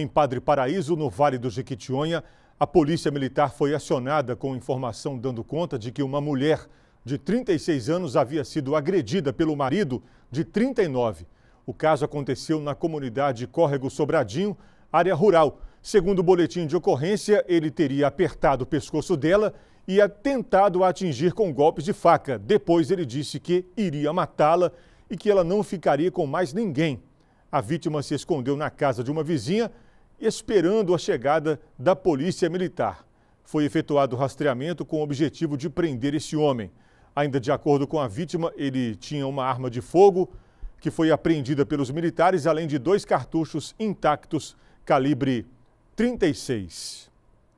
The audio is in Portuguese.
Em Padre Paraíso, no Vale do Jequitinhonha, a polícia militar foi acionada com informação dando conta de que uma mulher de 36 anos havia sido agredida pelo marido de 39. O caso aconteceu na comunidade Córrego Sobradinho, área rural. Segundo o boletim de ocorrência, ele teria apertado o pescoço dela e a tentado a atingir com golpes de faca. Depois ele disse que iria matá-la e que ela não ficaria com mais ninguém. A vítima se escondeu na casa de uma vizinha esperando a chegada da Polícia Militar. Foi efetuado o rastreamento com o objetivo de prender esse homem. Ainda de acordo com a vítima, ele tinha uma arma de fogo que foi apreendida pelos militares, além de dois cartuchos intactos calibre 36.